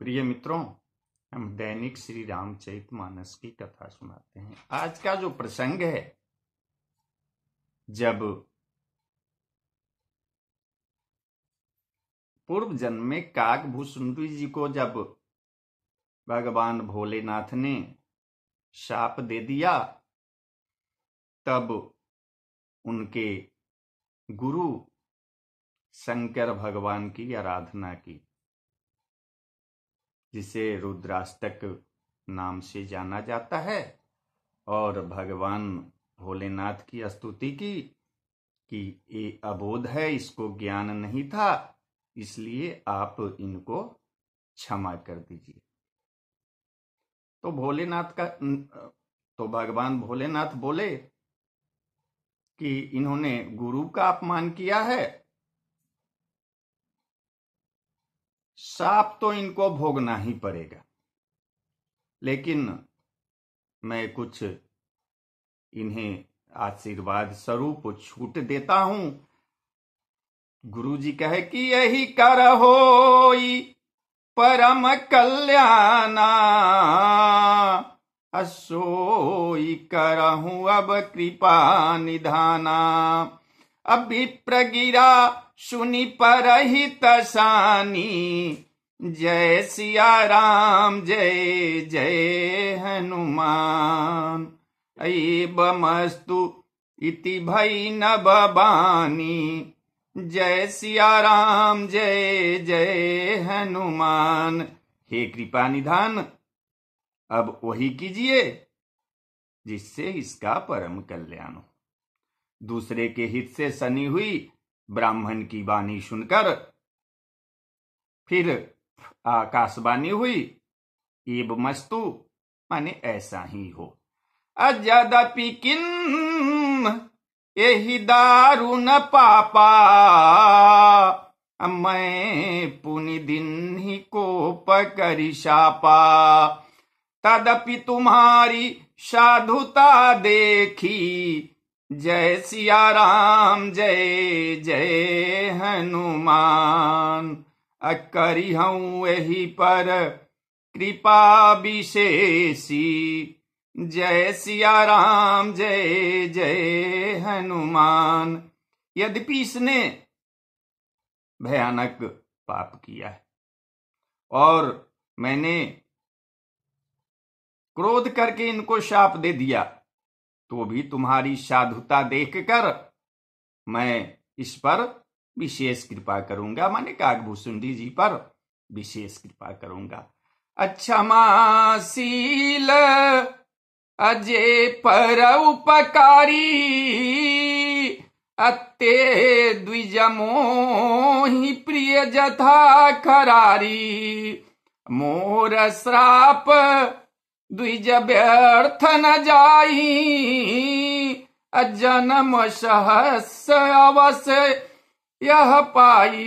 प्रिय मित्रों हम दैनिक श्री रामचरित मानस की कथा सुनाते हैं आज का जो प्रसंग है जब पूर्व जन्म में काक भूसुंडी जी को जब भगवान भोलेनाथ ने शाप दे दिया तब उनके गुरु शंकर भगवान की आराधना की जिसे रुद्राष्टक नाम से जाना जाता है और भगवान भोलेनाथ की स्तुति की कि ये अबोध है इसको ज्ञान नहीं था इसलिए आप इनको क्षमा कर दीजिए तो भोलेनाथ का तो भगवान भोलेनाथ बोले कि इन्होंने गुरु का अपमान किया है साप तो इनको भोगना ही पड़ेगा लेकिन मैं कुछ इन्हें आशीर्वाद स्वरूप छूट देता हूं गुरु जी कहे कि यही कर हो परम कल्याणा असोई करहूं अब कृपा निधाना अभिप्रगिरा सुनि ही तसानी जय सिया राम जय जय हनुमान ऐबमस्तु इति भई न बबानी जय सिया राम जय जय हनुमान हे कृपा निधान अब वही कीजिए जिससे इसका परम कल्याण हो दूसरे के हित से सनी हुई ब्राह्मण की वाणी सुनकर फिर आकाशवाणी हुई एव मस्तु माने ऐसा ही हो अजदपि किन यही दारुण पापा मैं पुनि दिन ही को पकड़ी शापा तदपि तुम्हारी साधुता देखी जय सिया राम जय जय हनुमान अकरी हूँ यही पर कृपा विशेषी जय सिया राम जय जय हनुमान यद्यपि इसने भयानक पाप किया है और मैंने क्रोध करके इनको शाप दे दिया तो भी तुम्हारी साधुता देखकर मैं इस पर विशेष कृपा करूंगा माने काकभूषुंडी जी पर विशेष कृपा करूंगा अक्षमाशील अच्छा अजय पर उपकारी अत्ते द्विजमो ही प्रिय जथा खरारी मोर श्राप द्विज व्यर्थ न जाई अजनम सहस अवश्य यह पाई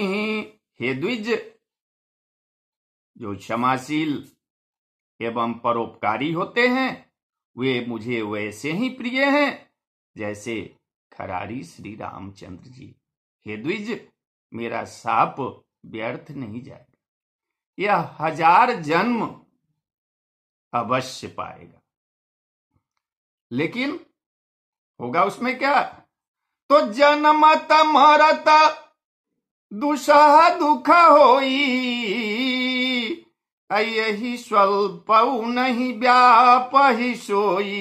हे द्विज जो क्षमाशील एवं परोपकारी होते हैं वे मुझे वैसे ही प्रिय हैं जैसे खरारी श्री रामचंद्र जी हे द्विज मेरा साप व्यर्थ नहीं जाएगा यह हजार जन्म अवश्य पाएगा लेकिन होगा उसमें क्या तो जनमत मरत दुसह दुख हो यही स्वल्प नहीं व्याप ही सोई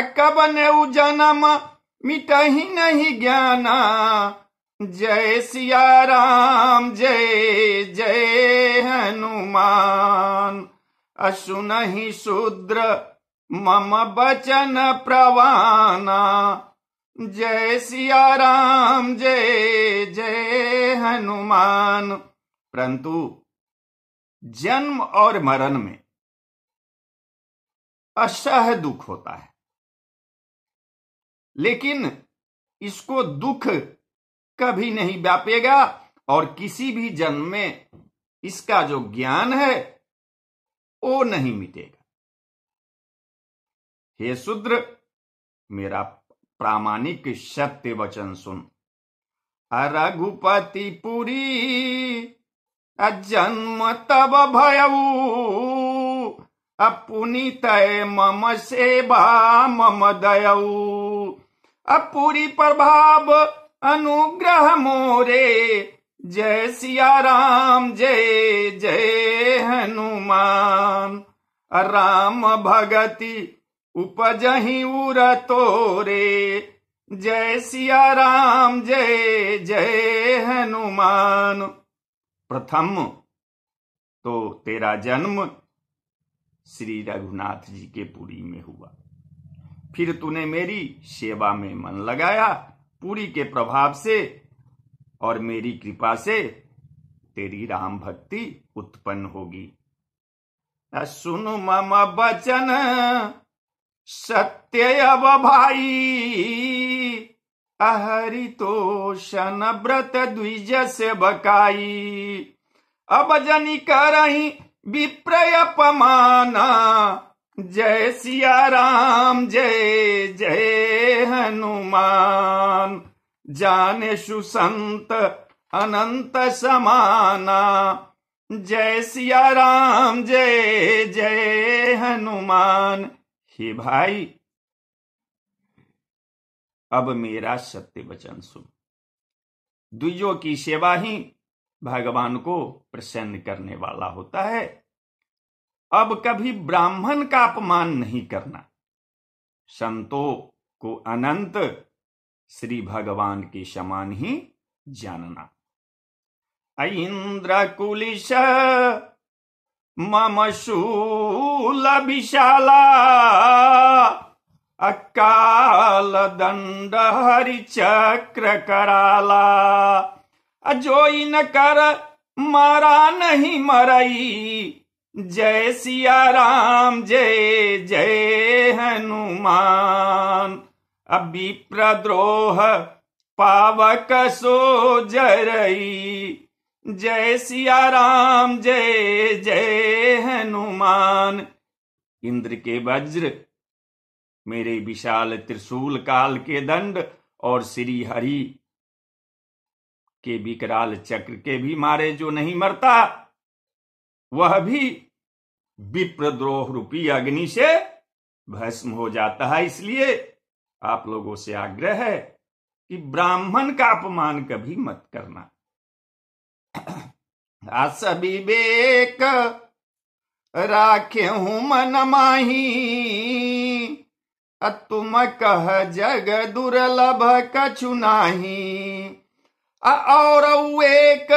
अकबन जन्म ही नहीं ज्ञाना जय सिया राम जय जय हनुमान ही शूद्र मम बचन प्रवाना जय सिया राम जय जय हनुमान परंतु जन्म और मरण में असह दुख होता है लेकिन इसको दुख कभी नहीं व्यापेगा और किसी भी जन्म में इसका जो ज्ञान है वो नहीं मिटेगा हे शूद्र मेरा प्रामाणिक सत्य वचन सुन रघुपति पुरी अजन्म तब भयऊ तय मम सेवा मम दयऊ अपूरी प्रभाव अनुग्रह मोरे जय सिया राम जय जय हनुमान राम भगति उपजही उर तोरे जय सिया राम जय जय हनुमान प्रथम तो तेरा जन्म श्री रघुनाथ जी के पुरी में हुआ फिर तूने मेरी सेवा में मन लगाया पूरी के प्रभाव से और मेरी कृपा से तेरी राम भक्ति उत्पन्न होगी सुन मम बचन सत्य अब भाई अहरि तो शन व्रत द्विज से बकाई अब जनी करही विप्रय पमाना जय सिया राम जय जय हनुमान जानेशु संत अनंत समाना जय सिया राम जय जय हनुमान हे भाई अब मेरा सत्य वचन सुन दुयो की सेवा ही भगवान को प्रसन्न करने वाला होता है अब कभी ब्राह्मण का अपमान नहीं करना संतों को अनंत श्री भगवान के समान ही जानना ऐन्द्र कुलिश मम शूल विशाला अकाल दंड हरि चक्र कराला अजो न कर मरा नहीं मरई जय सिया राम जय जय हनुमान अभिप्रद्रोह पावक सो जरई जय सिया राम जय जय हनुमान इंद्र के वज्र मेरे विशाल त्रिशूल काल के दंड और श्री हरि के विकराल चक्र के भी मारे जो नहीं मरता वह भी विप्रद्रोह रूपी अग्नि से भस्म हो जाता है इसलिए आप लोगों से आग्रह है कि ब्राह्मण का अपमान कभी मत करना विवेक राखे हूं मन माही तुम कह जग दुर्लभ कछु नाही और एक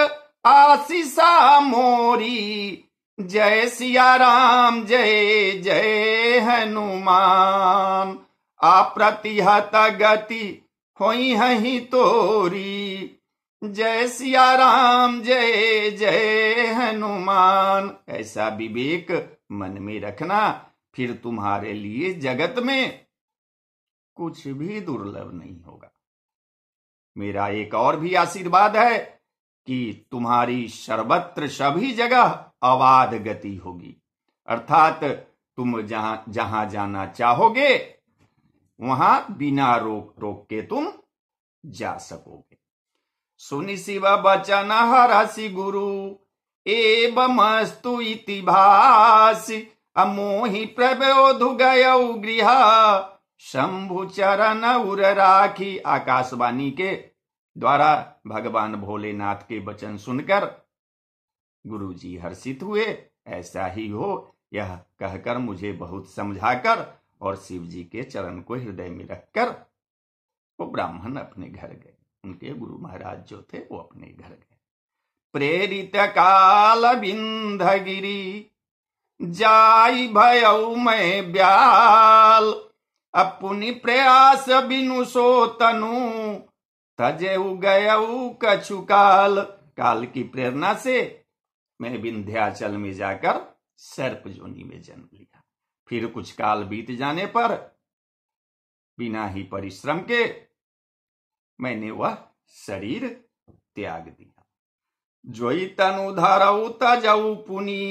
आशीषा मोरी जय सिया राम जय जय हनुमान अप्रतिहत गति हो हही तोरी जय सिया राम जय जय हनुमान ऐसा विवेक मन में रखना फिर तुम्हारे लिए जगत में कुछ भी दुर्लभ नहीं होगा मेरा एक और भी आशीर्वाद है कि तुम्हारी सर्वत्र सभी जगह अवाध गति होगी अर्थात तुम जहां जहां जाना चाहोगे वहां बिना रोक टोक के तुम जा सकोगे सुनि शिव बचन हसी गुरु ए इति भासि अमोहि प्रबोध गय गृह शंभु चरण उर राखी आकाशवाणी के द्वारा भगवान भोलेनाथ के वचन सुनकर गुरुजी हर्षित हुए ऐसा ही हो यह कहकर मुझे बहुत समझाकर और शिव जी के चरण को हृदय में रखकर वो ब्राह्मण अपने घर गए उनके गुरु महाराज जो थे वो अपने घर गए प्रेरित काल बिंध गिरी जाय भय मैं ब्याल अपुनि प्रयास बिनु सो तनु तजे गयऊ कछु काल काल की प्रेरणा से मैं विंध्याचल में जाकर सर्प जोनी में जन्म लिया फिर कुछ काल बीत जाने पर बिना ही परिश्रम के मैंने वह शरीर त्याग दिया जोई तनु धरऊ तऊ पुनी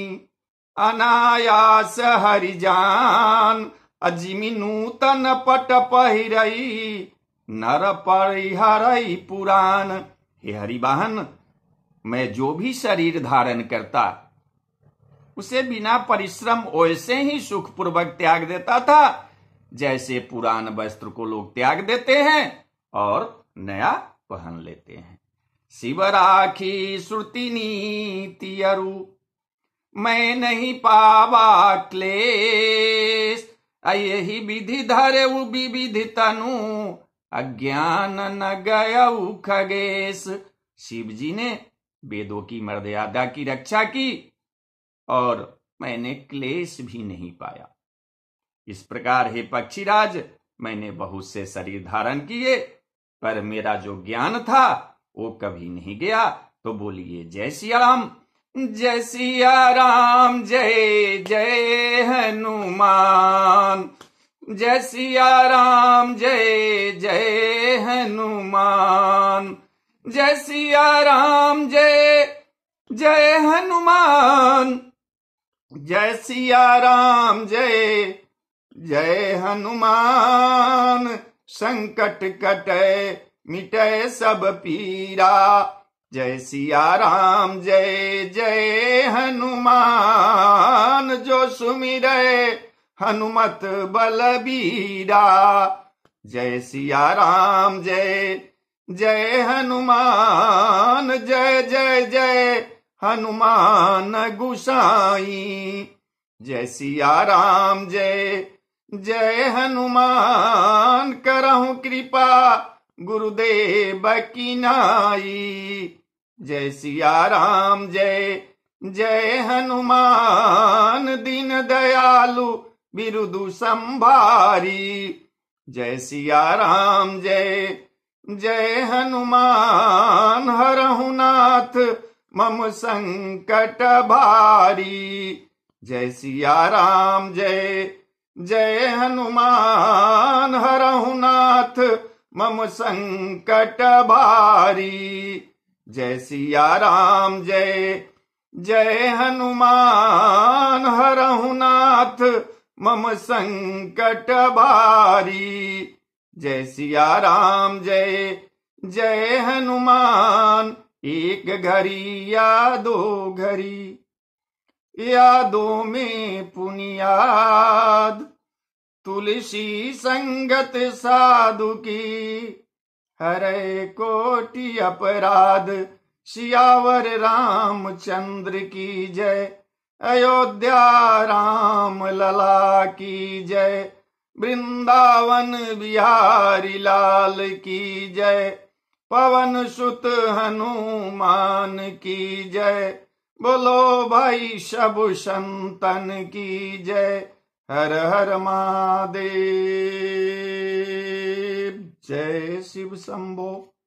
अनायास हरिजान अजिमिनू तन पट पहिरई नर परिहरई पुराण हे हरिवाहन मैं जो भी शरीर धारण करता उसे बिना परिश्रम वैसे ही सुखपूर्वक त्याग देता था जैसे पुराण वस्त्र को लोग त्याग देते हैं और नया पहन लेते हैं शिव राखी श्रुति नीति अरु मैं नहीं पावा क्लेश यही विधि धरे विधि तनु अज्ञान न गयऊ खगेश शिव जी ने वेदों की मर्यादा की रक्षा की और मैंने क्लेश भी नहीं पाया इस प्रकार हे पक्षीराज मैंने बहुत से शरीर धारण किए पर मेरा जो ज्ञान था वो कभी नहीं गया तो बोलिए जय सिया राम जय सिया राम जय जय हनुमान जय सिया राम जय जय हनुमान जय सिया राम जय जय हनुमान जय सिया राम जय जय हनुमान संकट कटय मिटय सब पीरा जय सिया राम जय जय हनुमान जो सुमिर हनुमत बलबीरा जय सिया राम जय जय हनुमान जय जय जय हनुमान गुसाई जय सिया राम जय जय हनुमान करह कृपा गुरुदेव की नाई जय सिया राम जय जय हनुमान दीन दयालु बिरुदु संभारी जय सिया राम जय जय हनुमान हरहुनाथ मम संकट भारी जय सिया राम जय जय हनुमान हरहु मम संकट भारी जय सिया राम जय जय हनुमान हरहु मम संकट भारी जय सिया राम जय जय हनुमान एक घड़ी या दो या यादों में पुनियाद तुलसी संगत साधु की हरे कोटि अपराध सियावर रामचंद्र की जय अयोध्या राम लला की जय वृंदावन बिहारी लाल की जय पवन सुत हनुमान की जय बोलो भाई सब संतन की जय हर हर महादेव जय शिव शंभो